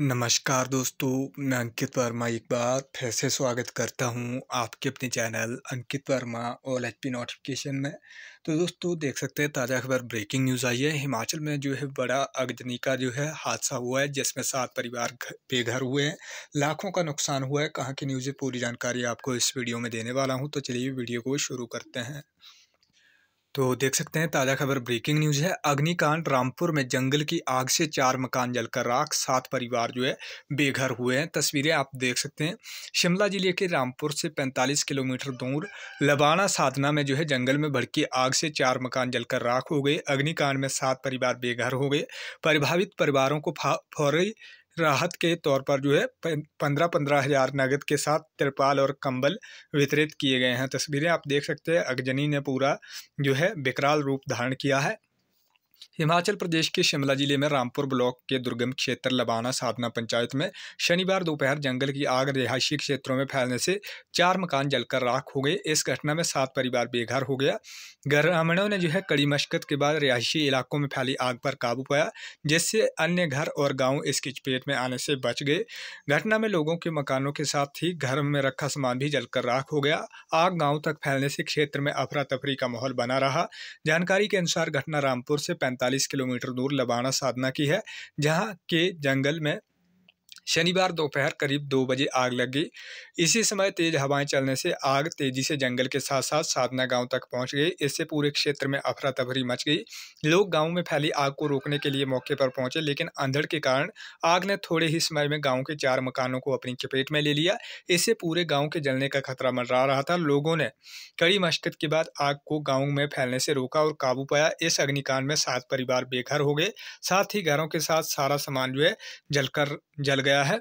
नमस्कार दोस्तों मैं अंकित वर्मा एक बार फिर से स्वागत करता हूं आपके अपने channel Ankit Verma all H P notification में तो दोस्तों देख सकते हैं ताज़ा खबर ब्रेकिंग न्यूज़ आई है हिमाचल में जो है बड़ा अग्नि का जो है हादसा हुआ है जिसमें सात परिवार बेघर हुए हैं लाखों का नुकसान हुआ है कहाँ की न्यूज़ पूरी जानकारी आपको इस वीडियो में देने वाला हूँ तो चलिए वीडियो को शुरू करते हैं तो देख सकते हैं ताज़ा खबर ब्रेकिंग न्यूज़ है अग्निकांड रामपुर में जंगल की आग से चार मकान जलकर राख सात परिवार जो है बेघर हुए हैं तस्वीरें आप देख सकते हैं शिमला जिले के रामपुर से 45 किलोमीटर दूर लबाना साधना में जो है जंगल में भड़की आग से चार मकान जलकर राख हो गए अग्निकांड में सात परिवार बेघर हो गए प्रभावित परिवारों को फौरी राहत के तौर पर जो है पंद्रह पंद्रह हज़ार नगद के साथ तिरपाल और कंबल वितरित किए गए हैं तस्वीरें आप देख सकते हैं अगजनी ने पूरा जो है विकराल रूप धारण किया है हिमाचल प्रदेश के शिमला जिले में रामपुर ब्लॉक के दुर्गम क्षेत्र लबाना साधना पंचायत में शनिवार दोपहर जंगल की आग रिहायशी क्षेत्रों में फैलने से चार मकान जलकर राख हो गए इस घटना में सात परिवार बेघर हो गया ग्रामीणों ने जो है कड़ी मशक्कत के बाद रिहायशी इलाकों में फैली आग पर काबू पाया जिससे अन्य घर और गाँव इसकी चपेट में आने से बच गए घटना में लोगों के मकानों के साथ ही घर में रखा सामान भी जलकर राख हो गया आग गाँव तक फैलने से क्षेत्र में अफरा तफरी का माहौल बना रहा जानकारी के अनुसार घटना रामपुर से पैंतालीस किलोमीटर दूर लबाना साधना की है जहाँ के जंगल में शनिवार दोपहर करीब दो बजे आग लग गई इसी समय तेज हवाएं चलने से आग तेजी से जंगल के साथ साथ साधना गांव तक पहुंच गई इससे पूरे क्षेत्र में अफरा तफरी मच गई लोग गांव में फैली आग को रोकने के लिए मौके पर पहुंचे लेकिन अंधड़ के कारण आग ने थोड़े ही समय में गाँव के चार मकानों को अपनी चपेट में ले लिया इससे पूरे गाँव के जलने का खतरा मंडरा रहा था लोगों ने कड़ी मशक्कत के बाद आग को गाँव में फैलने से रोका और काबू पाया इस अग्निकांड में सात परिवार बेघर हो गए साथ ही घरों के साथ सारा सामान जो है जलकर जल गया गया है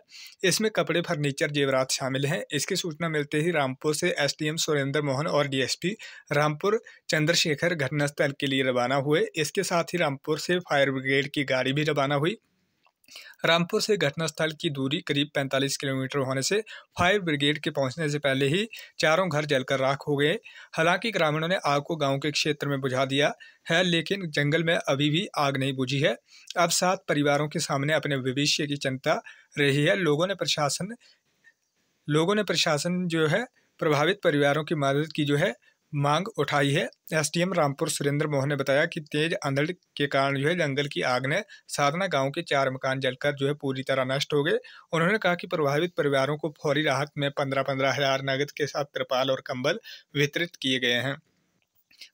इसमें कपड़े फर्नीचर जेवरात शामिल हैं इसकी सूचना मिलते ही रामपुर से एसडीएम सुरेंद्र मोहन और डीएसपी रामपुर चंद्रशेखर घटनास्थल के लिए रवाना हुए इसके साथ ही रामपुर से फायर ब्रिगेड की गाड़ी भी रवाना हुई रामपुर से घटनास्थल की दूरी करीब 45 किलोमीटर होने से फायर ब्रिगेड के पहुंचने से पहले ही चारों घर जलकर राख हो गए हालांकि ग्रामीणों ने आग को गांव के क्षेत्र में बुझा दिया है लेकिन जंगल में अभी भी आग नहीं बुझी है अब सात परिवारों के सामने अपने भविष्य की चिंता रही है लोगों ने प्रशासन लोगों ने प्रशासन जो है प्रभावित परिवारों की मदद की जो है मांग उठाई है एसडीएम रामपुर सुरेंद्र मोहन ने बताया कि तेज अंधड़ के कारण जो है जंगल की आग ने साधना गांव के चार मकान जलकर जो है पूरी तरह नष्ट हो गए उन्होंने कहा कि प्रभावित परिवारों को फौरी राहत में पंद्रह पंद्रह हजार नगद के साथ तिरपाल और कंबल वितरित किए गए हैं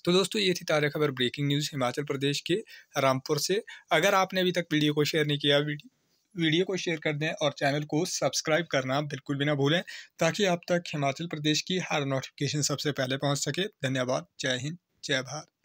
तो दोस्तों ये थी ताज़ा खबर ब्रेकिंग न्यूज़ हिमाचल प्रदेश के रामपुर से अगर आपने अभी तक वीडियो को शेयर नहीं किया वीडियो वीडियो को शेयर कर दें और चैनल को सब्सक्राइब करना बिल्कुल भी ना भूलें ताकि आप तक हिमाचल प्रदेश की हर नोटिफिकेशन सबसे पहले पहुँच सके धन्यवाद जय हिंद जय भारत